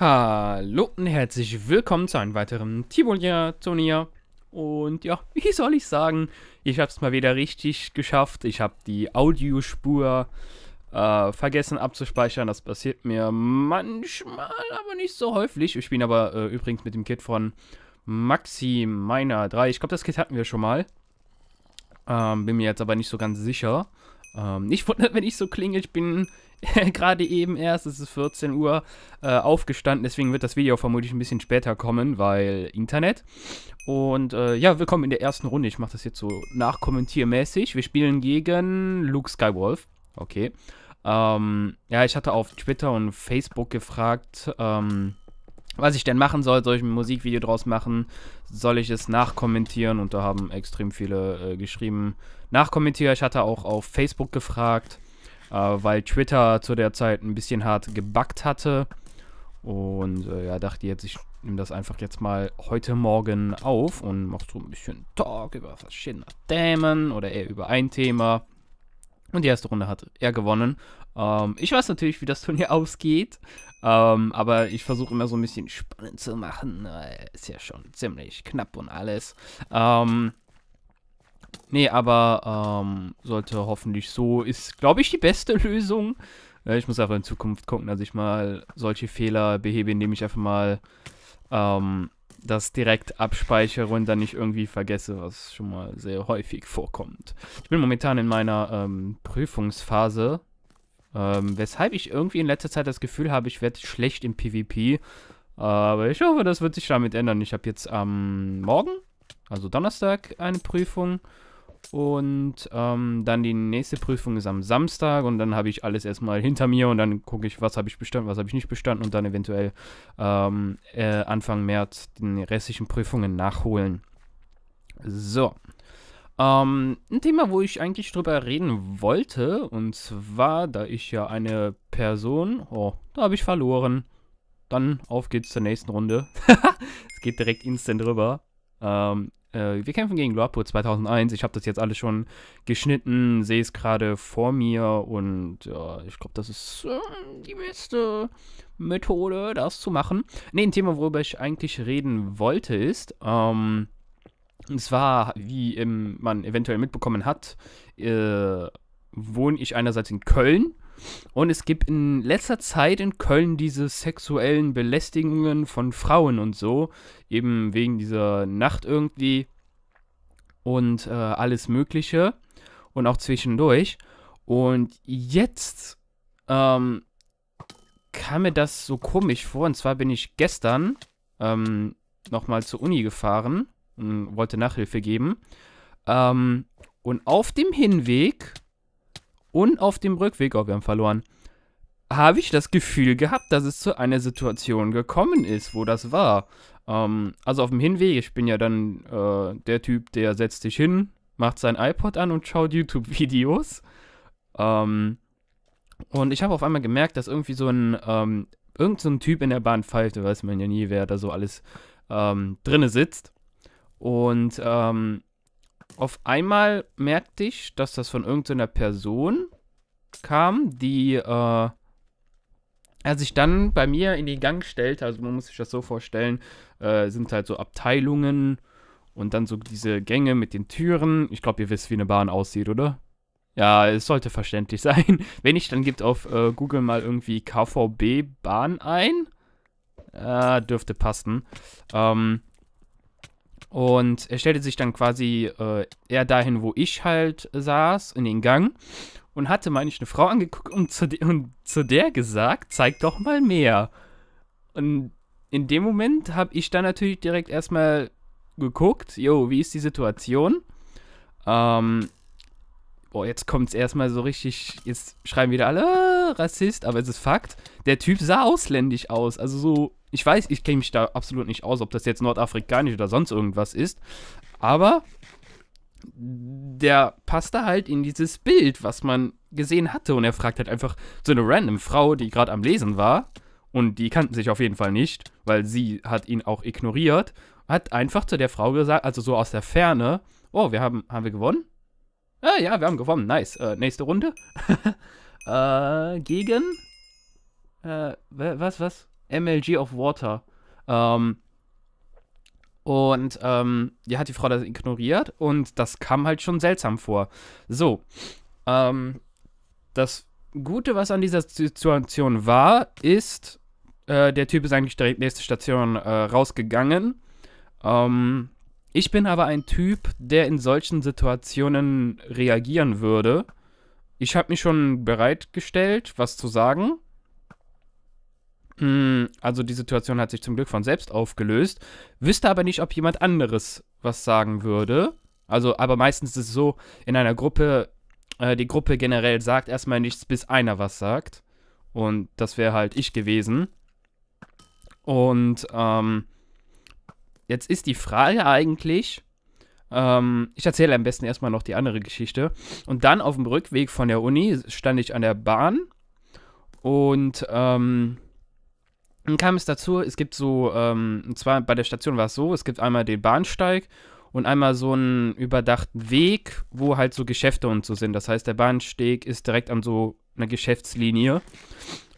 Hallo und herzlich willkommen zu einem weiteren Tibolia Turnier. Und ja, wie soll ich sagen, ich habe es mal wieder richtig geschafft. Ich habe die Audiospur äh, vergessen abzuspeichern. Das passiert mir manchmal, aber nicht so häufig. Ich bin aber äh, übrigens mit dem Kit von Maxi Meiner 3. Ich glaube, das Kit hatten wir schon mal. Ähm, bin mir jetzt aber nicht so ganz sicher. Ähm, nicht wundert, wenn ich so klinge. Ich bin gerade eben erst, es ist 14 Uhr, äh, aufgestanden. Deswegen wird das Video vermutlich ein bisschen später kommen, weil Internet. Und äh, ja, willkommen in der ersten Runde. Ich mache das jetzt so nachkommentiermäßig. Wir spielen gegen Luke Skywolf. Okay. Ähm, ja, ich hatte auf Twitter und Facebook gefragt, ähm, was ich denn machen soll. Soll ich ein Musikvideo draus machen? Soll ich es nachkommentieren? Und da haben extrem viele äh, geschrieben, Nachkommentier. Ich hatte auch auf Facebook gefragt äh, weil Twitter zu der Zeit ein bisschen hart gebackt hatte. Und äh, ja, dachte jetzt, ich nehme das einfach jetzt mal heute Morgen auf und mache so ein bisschen Talk über verschiedene Themen oder eher über ein Thema. Und die erste Runde hat er gewonnen. Ähm, ich weiß natürlich, wie das Turnier ausgeht, ähm, aber ich versuche immer so ein bisschen spannend zu machen. Äh, ist ja schon ziemlich knapp und alles. Ähm, Nee, aber ähm, sollte hoffentlich so. Ist, glaube ich, die beste Lösung. Äh, ich muss einfach in Zukunft gucken, dass ich mal solche Fehler behebe, indem ich einfach mal ähm, das direkt abspeichere und dann nicht irgendwie vergesse, was schon mal sehr häufig vorkommt. Ich bin momentan in meiner ähm, Prüfungsphase, ähm, weshalb ich irgendwie in letzter Zeit das Gefühl habe, ich werde schlecht im PvP. Aber ich hoffe, das wird sich damit ändern. Ich habe jetzt am Morgen also Donnerstag eine Prüfung und ähm, dann die nächste Prüfung ist am Samstag und dann habe ich alles erstmal hinter mir und dann gucke ich, was habe ich bestanden, was habe ich nicht bestanden und dann eventuell ähm, äh, Anfang März die restlichen Prüfungen nachholen. So. Ähm, ein Thema, wo ich eigentlich drüber reden wollte, und zwar, da ich ja eine Person, oh, da habe ich verloren. Dann auf geht's zur nächsten Runde. es geht direkt instant rüber. Ähm, äh, wir kämpfen gegen Loapo 2001. Ich habe das jetzt alles schon geschnitten, sehe es gerade vor mir und ja, ich glaube, das ist äh, die beste Methode, das zu machen. Ne, ein Thema, worüber ich eigentlich reden wollte, ist, ähm, und zwar, wie ähm, man eventuell mitbekommen hat, äh, wohne ich einerseits in Köln und es gibt in letzter Zeit in Köln diese sexuellen Belästigungen von Frauen und so, eben wegen dieser Nacht irgendwie und äh, alles Mögliche und auch zwischendurch. Und jetzt ähm, kam mir das so komisch vor. Und zwar bin ich gestern ähm, nochmal zur Uni gefahren und wollte Nachhilfe geben. Ähm, und auf dem Hinweg und auf dem Rückweg, oh, wir haben verloren, habe ich das Gefühl gehabt, dass es zu einer Situation gekommen ist, wo das war. Ähm, also auf dem Hinweg, ich bin ja dann äh, der Typ, der setzt sich hin, macht sein iPod an und schaut YouTube-Videos. Ähm, und ich habe auf einmal gemerkt, dass irgendwie so ein, ähm, irgend so ein Typ in der Bahn pfeift, da weiß man ja nie, wer da so alles ähm, drinne sitzt. Und ähm, auf einmal merkte ich, dass das von irgendeiner Person kam, die äh, er sich dann bei mir in den Gang stellte. Also man muss sich das so vorstellen, äh, sind halt so Abteilungen und dann so diese Gänge mit den Türen. Ich glaube, ihr wisst, wie eine Bahn aussieht, oder? Ja, es sollte verständlich sein. Wenn nicht, dann gibt auf äh, Google mal irgendwie KVB-Bahn ein. Äh, dürfte passen. Ähm, und er stellte sich dann quasi äh, eher dahin, wo ich halt saß, in den Gang. Und hatte, meine ich, eine Frau angeguckt und zu, de und zu der gesagt, zeig doch mal mehr. Und in dem Moment habe ich dann natürlich direkt erstmal geguckt, jo, wie ist die Situation? Ähm, boah, jetzt kommt es erstmal so richtig, jetzt schreiben wieder alle, ah, Rassist, aber es ist Fakt, der Typ sah ausländisch aus. Also so, ich weiß, ich kenne mich da absolut nicht aus, ob das jetzt nordafrikanisch oder sonst irgendwas ist, aber der passte halt in dieses Bild, was man gesehen hatte und er fragt halt einfach so eine random Frau, die gerade am Lesen war und die kannten sich auf jeden Fall nicht, weil sie hat ihn auch ignoriert, hat einfach zu der Frau gesagt, also so aus der Ferne, oh, wir haben, haben wir gewonnen? Ah, ja, wir haben gewonnen. Nice. Äh, nächste Runde. äh, gegen. Äh, was, was? MLG of Water. Ähm. Und ähm, ja, hat die Frau das ignoriert und das kam halt schon seltsam vor. So, ähm, das Gute, was an dieser Situation war, ist, äh, der Typ ist eigentlich direkt nächste Station äh, rausgegangen. Ähm, ich bin aber ein Typ, der in solchen Situationen reagieren würde. Ich habe mich schon bereitgestellt, was zu sagen. Hm, also die Situation hat sich zum Glück von selbst aufgelöst. Wüsste aber nicht, ob jemand anderes was sagen würde. Also, aber meistens ist es so, in einer Gruppe, äh, die Gruppe generell sagt erstmal nichts, bis einer was sagt. Und das wäre halt ich gewesen. Und ähm, jetzt ist die Frage eigentlich, ähm, ich erzähle am besten erstmal noch die andere Geschichte. Und dann auf dem Rückweg von der Uni stand ich an der Bahn und ähm, dann kam es dazu, es gibt so, ähm, und zwar bei der Station war es so, es gibt einmal den Bahnsteig und einmal so einen überdachten Weg, wo halt so Geschäfte und so sind. Das heißt, der Bahnsteig ist direkt an so einer Geschäftslinie.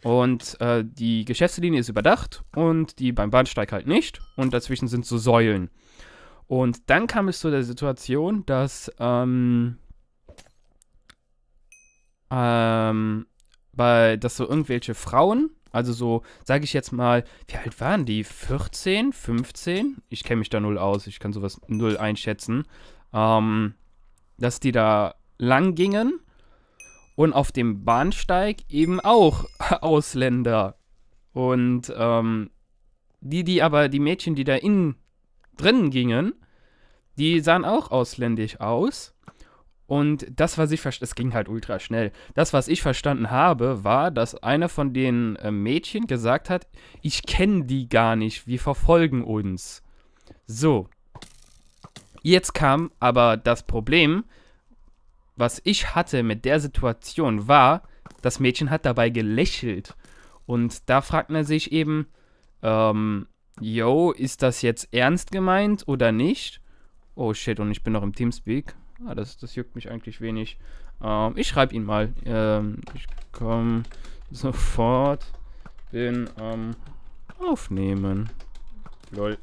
Und äh, die Geschäftslinie ist überdacht und die beim Bahnsteig halt nicht. Und dazwischen sind so Säulen. Und dann kam es zu der Situation, dass ähm, ähm, bei, dass so irgendwelche Frauen, also so, sage ich jetzt mal, wie alt waren die? 14, 15? Ich kenne mich da null aus, ich kann sowas null einschätzen. Ähm, dass die da lang gingen und auf dem Bahnsteig eben auch Ausländer. Und ähm, die, die aber, die Mädchen, die da innen drin gingen, die sahen auch ausländisch aus. Und das, was ich verstanden, es ging halt ultra schnell. Das, was ich verstanden habe, war, dass einer von den äh, Mädchen gesagt hat, ich kenne die gar nicht, wir verfolgen uns. So. Jetzt kam aber das Problem, was ich hatte mit der Situation war, das Mädchen hat dabei gelächelt. Und da fragt man sich eben, ähm, yo, ist das jetzt ernst gemeint oder nicht? Oh shit, und ich bin noch im Teamspeak. Ah, das, das juckt mich eigentlich wenig. Ähm, ich schreibe ihn mal. Ähm, ich komme sofort. Bin am ähm, Aufnehmen. Lol.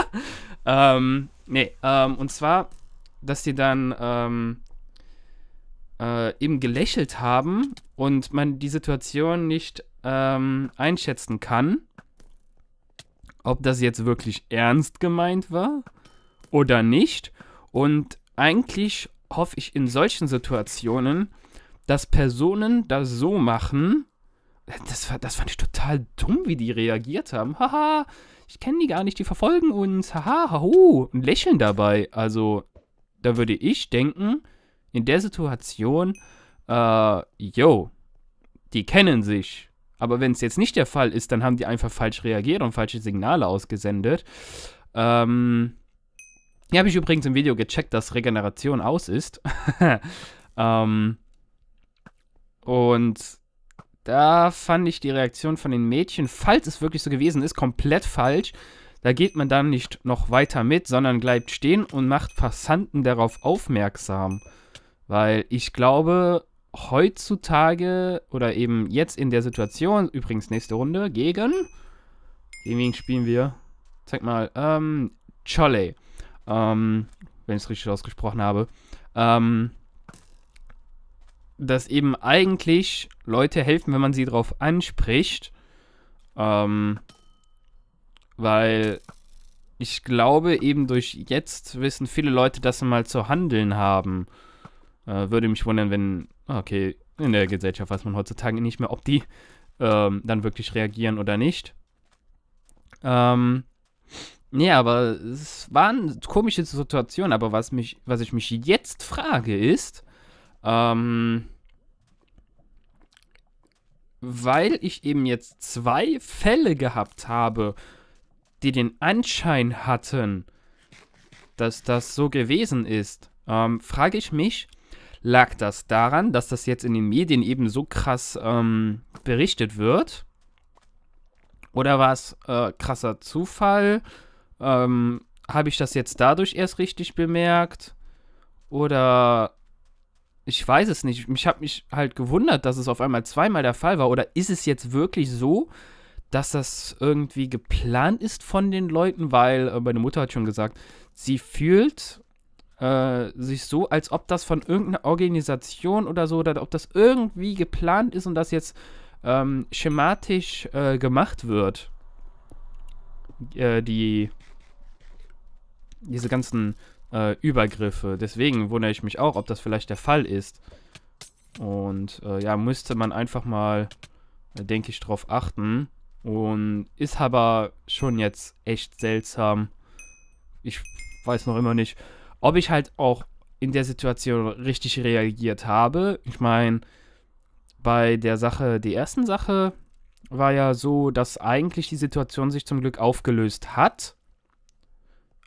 ähm, nee, ähm, und zwar, dass die dann, ähm, äh, eben gelächelt haben und man die Situation nicht ähm, einschätzen kann, ob das jetzt wirklich ernst gemeint war oder nicht. Und eigentlich hoffe ich in solchen Situationen, dass Personen das so machen. Das, das fand ich total dumm, wie die reagiert haben. Haha, ich kenne die gar nicht, die verfolgen uns. Haha, haho. Und lächeln dabei. Also, da würde ich denken, in der Situation, äh, yo, die kennen sich. Aber wenn es jetzt nicht der Fall ist, dann haben die einfach falsch reagiert und falsche Signale ausgesendet. Ähm, hier habe ich übrigens im Video gecheckt, dass Regeneration aus ist. ähm, und da fand ich die Reaktion von den Mädchen, falls es wirklich so gewesen ist, komplett falsch. Da geht man dann nicht noch weiter mit, sondern bleibt stehen und macht Passanten darauf aufmerksam. Weil ich glaube, heutzutage oder eben jetzt in der Situation, übrigens nächste Runde gegen. Gegen wen spielen wir? Zeig mal, ähm, Cholle. Ähm, wenn ich es richtig ausgesprochen habe. Ähm, dass eben eigentlich Leute helfen, wenn man sie drauf anspricht. Ähm, weil ich glaube, eben durch jetzt wissen viele Leute, dass sie mal zu handeln haben. Äh, würde mich wundern, wenn, ah, okay, in der Gesellschaft weiß man heutzutage nicht mehr, ob die ähm, dann wirklich reagieren oder nicht. Ähm, nee, aber es waren komische Situationen, aber was, mich, was ich mich jetzt frage ist, ähm, weil ich eben jetzt zwei Fälle gehabt habe, die den Anschein hatten, dass das so gewesen ist, ähm, frage ich mich, lag das daran, dass das jetzt in den Medien eben so krass ähm, berichtet wird? Oder war es äh, krasser Zufall? Ähm, Habe ich das jetzt dadurch erst richtig bemerkt? Oder ich weiß es nicht. Ich habe mich halt gewundert, dass es auf einmal zweimal der Fall war. Oder ist es jetzt wirklich so, dass das irgendwie geplant ist von den Leuten? Weil äh, meine Mutter hat schon gesagt, sie fühlt äh, sich so, als ob das von irgendeiner Organisation oder so, oder ob das irgendwie geplant ist und das jetzt ähm, schematisch äh, gemacht wird. Äh, die diese ganzen äh, Übergriffe. Deswegen wundere ich mich auch, ob das vielleicht der Fall ist. Und äh, ja, müsste man einfach mal, denke ich, drauf achten. Und ist aber schon jetzt echt seltsam. Ich weiß noch immer nicht, ob ich halt auch in der Situation richtig reagiert habe. Ich meine, bei der Sache, die ersten Sache war ja so, dass eigentlich die Situation sich zum Glück aufgelöst hat.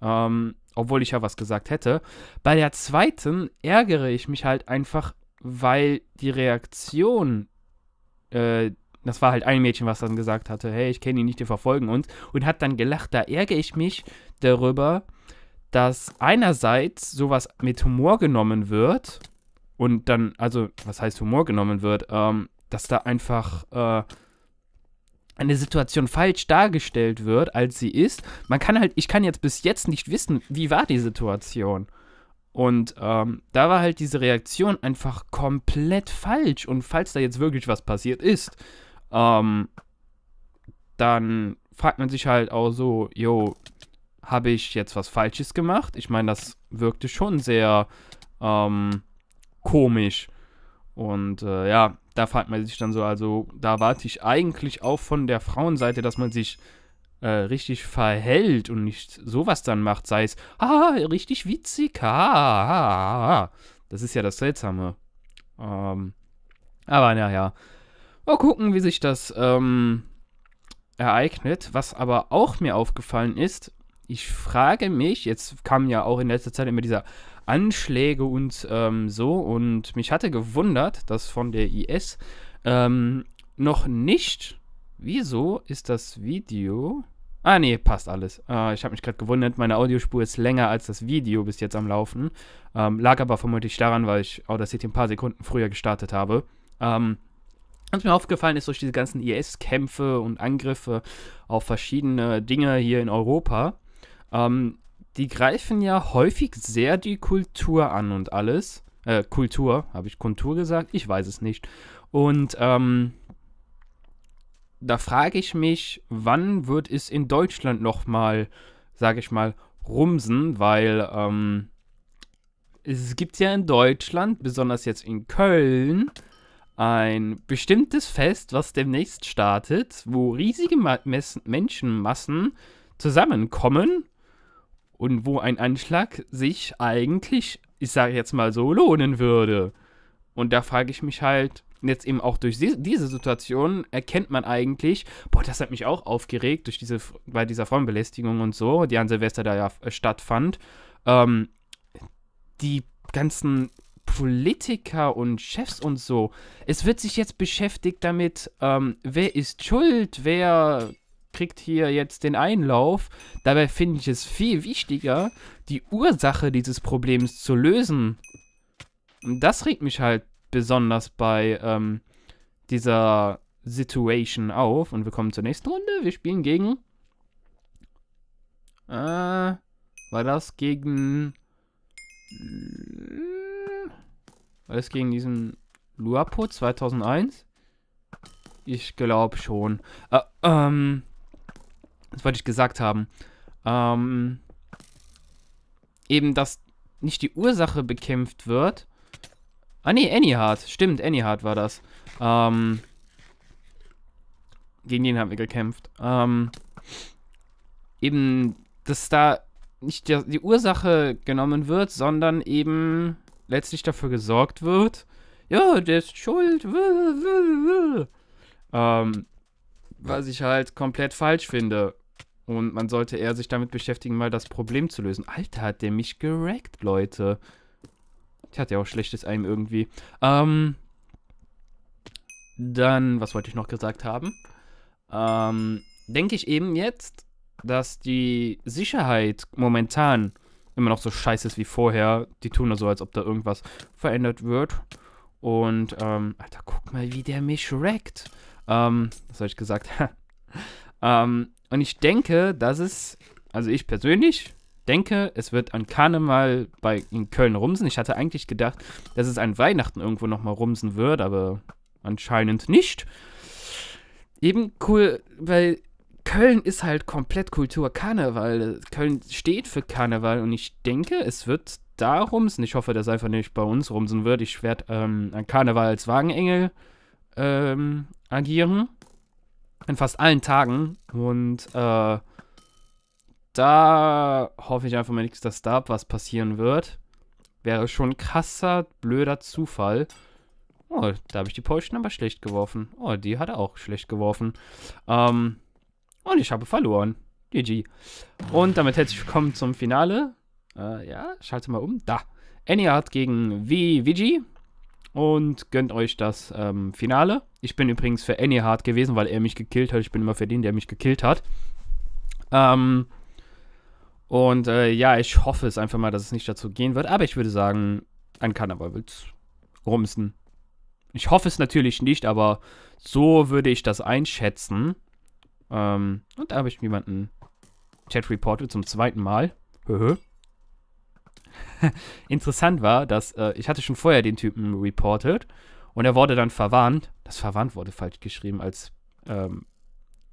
Ähm, obwohl ich ja was gesagt hätte. Bei der zweiten ärgere ich mich halt einfach, weil die Reaktion, äh, das war halt ein Mädchen, was dann gesagt hatte, hey, ich kenne ihn nicht, die verfolgen uns, und hat dann gelacht. Da ärgere ich mich darüber, dass einerseits sowas mit Humor genommen wird und dann, also, was heißt Humor genommen wird, ähm, dass da einfach äh, eine Situation falsch dargestellt wird, als sie ist. Man kann halt, ich kann jetzt bis jetzt nicht wissen, wie war die Situation. Und ähm, da war halt diese Reaktion einfach komplett falsch. Und falls da jetzt wirklich was passiert ist, ähm, dann fragt man sich halt auch so, yo, habe ich jetzt was Falsches gemacht? Ich meine, das wirkte schon sehr ähm, komisch. Und äh, ja, da fragt man sich dann so, also da warte ich eigentlich auch von der Frauenseite, dass man sich äh, richtig verhält und nicht sowas dann macht, sei es, ah, richtig witzig, ah, ah, ah. Das ist ja das Seltsame. Ähm, aber naja, mal gucken, wie sich das ähm, ereignet. Was aber auch mir aufgefallen ist, ich frage mich, jetzt kamen ja auch in letzter Zeit immer diese Anschläge und ähm, so, und mich hatte gewundert, dass von der IS ähm, noch nicht. Wieso ist das Video. Ah, nee, passt alles. Äh, ich habe mich gerade gewundert, meine Audiospur ist länger als das Video bis jetzt am Laufen. Ähm, lag aber vermutlich daran, weil ich Audacity ein paar Sekunden früher gestartet habe. Ähm, was mir aufgefallen ist, durch diese ganzen IS-Kämpfe und Angriffe auf verschiedene Dinge hier in Europa, ähm, die greifen ja häufig sehr die Kultur an und alles. Äh, Kultur, habe ich Kultur gesagt? Ich weiß es nicht. Und ähm, da frage ich mich, wann wird es in Deutschland nochmal, sage ich mal, rumsen, weil ähm, es gibt ja in Deutschland, besonders jetzt in Köln, ein bestimmtes Fest, was demnächst startet, wo riesige Ma Menschenmassen zusammenkommen und wo ein Anschlag sich eigentlich, ich sage jetzt mal so, lohnen würde. Und da frage ich mich halt, jetzt eben auch durch diese Situation erkennt man eigentlich, boah, das hat mich auch aufgeregt durch diese, bei dieser Frauenbelästigung und so, die an Silvester da ja äh, stattfand. Ähm, die ganzen Politiker und Chefs und so. Es wird sich jetzt beschäftigt damit, ähm, wer ist schuld, wer kriegt hier jetzt den Einlauf. Dabei finde ich es viel wichtiger, die Ursache dieses Problems zu lösen. Und das regt mich halt besonders bei ähm, dieser Situation auf. Und wir kommen zur nächsten Runde. Wir spielen gegen... Äh, war das gegen... War das gegen diesen Luapo 2001? Ich glaube schon. Äh, ähm, das wollte ich gesagt haben, ähm, eben, dass nicht die Ursache bekämpft wird. Ah, nee, Anyhard. Stimmt, Anyhard war das. Ähm, gegen den haben wir gekämpft. Ähm, eben, dass da nicht die, die Ursache genommen wird, sondern eben letztlich dafür gesorgt wird, ja, der ist schuld. Ähm, was ich halt komplett falsch finde. Und man sollte eher sich damit beschäftigen, mal das Problem zu lösen. Alter, hat der mich gerackt, Leute. Ich hatte ja auch schlechtes Aim irgendwie. Ähm, dann, was wollte ich noch gesagt haben? Ähm, denke ich eben jetzt, dass die Sicherheit momentan immer noch so scheiße ist wie vorher. Die tun da so, als ob da irgendwas verändert wird. Und, ähm, Alter, guck mal, wie der mich wreckt. Ähm, was habe ich gesagt? Ähm, und ich denke, dass es, also ich persönlich denke, es wird an Karneval bei, in Köln rumsen. Ich hatte eigentlich gedacht, dass es an Weihnachten irgendwo nochmal rumsen wird, aber anscheinend nicht. Eben cool, weil Köln ist halt komplett Kultur Karneval. Köln steht für Karneval und ich denke, es wird da rumsen. Ich hoffe, dass es einfach nicht bei uns rumsen wird. Ich werde ähm, an Karneval als Wagenengel ähm, agieren in fast allen Tagen. Und äh, da hoffe ich einfach mal nichts, dass da was passieren wird. Wäre schon krasser, blöder Zufall. Oh, da habe ich die Potion aber schlecht geworfen. Oh, die hat er auch schlecht geworfen. Ähm, und ich habe verloren. GG. Und damit herzlich willkommen zum Finale. Äh, ja, schalte mal um. Da. Anyard gegen VVG. Und gönnt euch das ähm, Finale. Ich bin übrigens für Anyhard gewesen, weil er mich gekillt hat. Ich bin immer für den, der mich gekillt hat. Ähm, und äh, ja, ich hoffe es einfach mal, dass es nicht dazu gehen wird. Aber ich würde sagen, ein Karneval wird's rumsen. Ich hoffe es natürlich nicht, aber so würde ich das einschätzen. Ähm, und da habe ich jemanden Chat reported zum zweiten Mal. Höhö. Interessant war, dass äh, ich hatte schon vorher den Typen reported. Und er wurde dann verwarnt. Das verwarnt wurde falsch geschrieben als, ähm,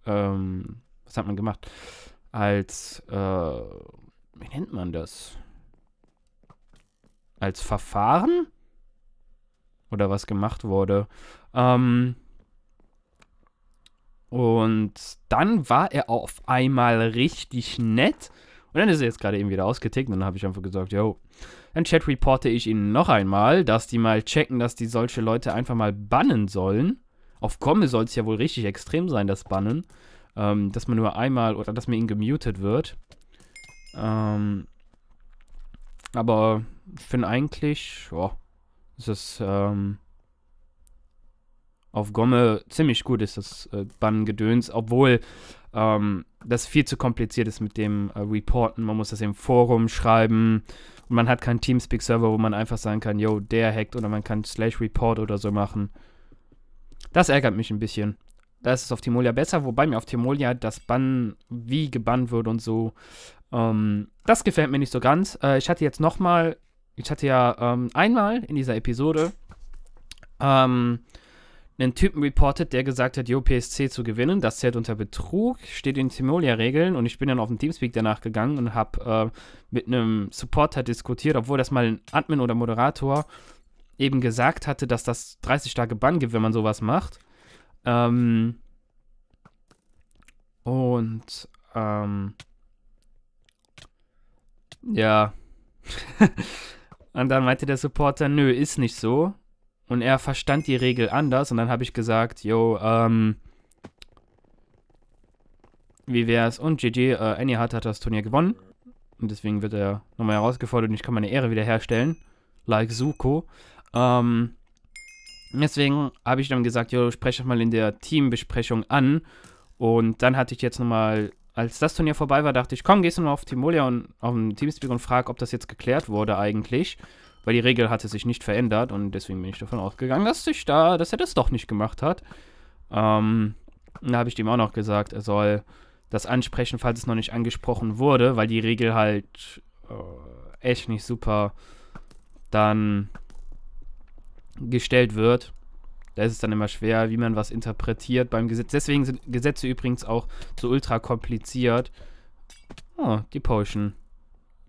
ähm, was hat man gemacht? Als, äh, wie nennt man das? Als Verfahren? Oder was gemacht wurde. Ähm, und dann war er auf einmal richtig nett und dann ist er jetzt gerade eben wieder ausgetickt und dann habe ich einfach gesagt, yo, dann chat reporte ich ihnen noch einmal, dass die mal checken, dass die solche Leute einfach mal bannen sollen. Auf Komme soll es ja wohl richtig extrem sein, das Bannen. Ähm, dass man nur einmal oder dass man ihn gemutet wird. Ähm, aber ich finde eigentlich, oh, ist es ähm, auf Gomme ziemlich gut ist das äh, Bannengedöns, obwohl ähm, das viel zu kompliziert ist mit dem äh, Reporten. Man muss das im Forum schreiben und man hat keinen Teamspeak-Server, wo man einfach sagen kann, yo, der hackt oder man kann slash report oder so machen. Das ärgert mich ein bisschen. Da ist es auf Timolia besser, wobei mir auf Timolia das Bann wie gebannt wird und so, ähm, das gefällt mir nicht so ganz. Äh, ich hatte jetzt nochmal, ich hatte ja ähm, einmal in dieser Episode ähm, einen Typen reportet, der gesagt hat, Jo, PSC zu gewinnen, das zählt unter Betrug, steht in Timolia-Regeln und ich bin dann auf den Teamspeak danach gegangen und habe äh, mit einem Supporter diskutiert, obwohl das mal ein Admin oder Moderator eben gesagt hatte, dass das 30 Tage Bann gibt, wenn man sowas macht. Ähm und ähm ja. und dann meinte der Supporter, nö, ist nicht so. Und er verstand die Regel anders und dann habe ich gesagt, yo, ähm, wie wär's? Und GG, äh, Annie hat, hat das Turnier gewonnen. Und deswegen wird er nochmal herausgefordert und ich kann meine Ehre wiederherstellen. Like Suko. Ähm, deswegen habe ich dann gesagt, yo, spreche ich mal in der Teambesprechung an. Und dann hatte ich jetzt nochmal, als das Turnier vorbei war, dachte ich, komm, gehst du mal auf Timolia und auf den Teamspeak und frag, ob das jetzt geklärt wurde eigentlich weil die Regel hatte sich nicht verändert und deswegen bin ich davon ausgegangen, dass sich da, dass er das doch nicht gemacht hat. Ähm, da habe ich dem auch noch gesagt, er soll das ansprechen, falls es noch nicht angesprochen wurde, weil die Regel halt äh, echt nicht super dann gestellt wird. Da ist es dann immer schwer, wie man was interpretiert beim Gesetz. Deswegen sind Gesetze übrigens auch so ultra kompliziert. Oh, die Potion.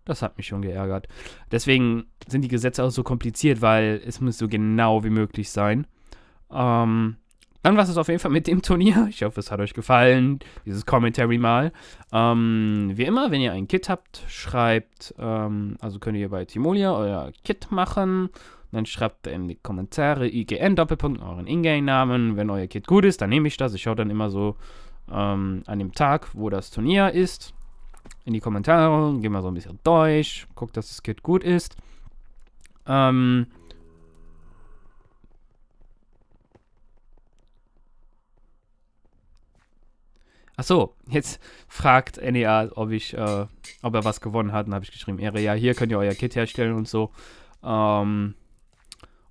Das hat mich schon geärgert. Deswegen sind die Gesetze auch so kompliziert, weil es muss so genau wie möglich sein. Ähm, dann war es auf jeden Fall mit dem Turnier. Ich hoffe, es hat euch gefallen, dieses Commentary mal. Ähm, wie immer, wenn ihr ein Kit habt, schreibt, ähm, also könnt ihr bei Timolia euer Kit machen. Dann schreibt in die Kommentare IGN Doppelpunkt euren Ingame-Namen. Wenn euer Kit gut ist, dann nehme ich das. Ich schaue dann immer so ähm, an dem Tag, wo das Turnier ist, in die Kommentare, geh mal so ein bisschen durch, guck, dass das Kit gut ist. Ähm, Achso, jetzt fragt NEA, ob ich, äh, ob er was gewonnen hat. Und habe ich geschrieben, Ehre, ja, hier könnt ihr euer Kit herstellen und so. Ähm,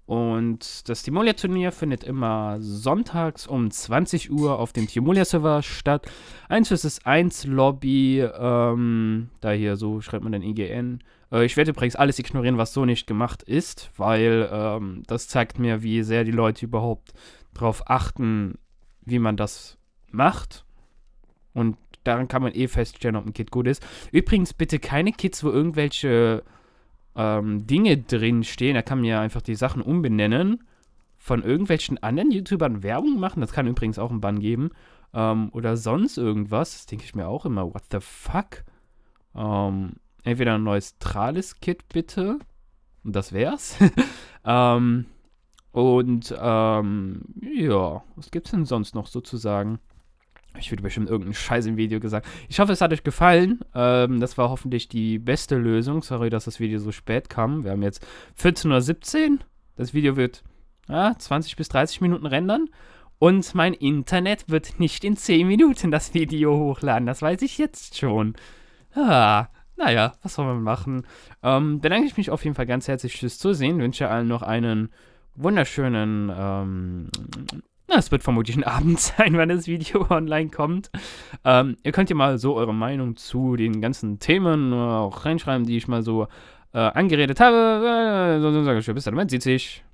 und das Timolia-Turnier findet immer sonntags um 20 Uhr auf dem Timolia-Server statt. 1 vs 1 Lobby, ähm, da hier so schreibt man dann IGN. Äh, ich werde übrigens alles ignorieren, was so nicht gemacht ist, weil ähm, das zeigt mir, wie sehr die Leute überhaupt darauf achten, wie man das macht. Und daran kann man eh feststellen, ob ein Kit gut ist. Übrigens bitte keine Kits, wo irgendwelche ähm, Dinge drin stehen. Da kann man ja einfach die Sachen umbenennen. Von irgendwelchen anderen YouTubern Werbung machen. Das kann übrigens auch einen Bann geben. Ähm, oder sonst irgendwas. Das denke ich mir auch immer. What the fuck? Ähm, entweder ein neues Tralis-Kit bitte. Und das wär's. ähm, und ähm, ja, was gibt's denn sonst noch sozusagen? Ich würde bestimmt irgendeinen Scheiß im Video gesagt. Ich hoffe, es hat euch gefallen. Ähm, das war hoffentlich die beste Lösung. Sorry, dass das Video so spät kam. Wir haben jetzt 14.17 Uhr. Das Video wird ja, 20 bis 30 Minuten rendern. Und mein Internet wird nicht in 10 Minuten das Video hochladen. Das weiß ich jetzt schon. Ah, naja, was soll man machen? Ähm, bedanke ich mich auf jeden Fall ganz herzlich fürs Zusehen. Wünsche allen noch einen wunderschönen ähm, na, es wird vermutlich ein Abend sein, wenn das Video online kommt. Ähm, ihr könnt ja mal so eure Meinung zu den ganzen Themen auch reinschreiben, die ich mal so äh, angeredet habe. Äh, bis dann, man sieht sich.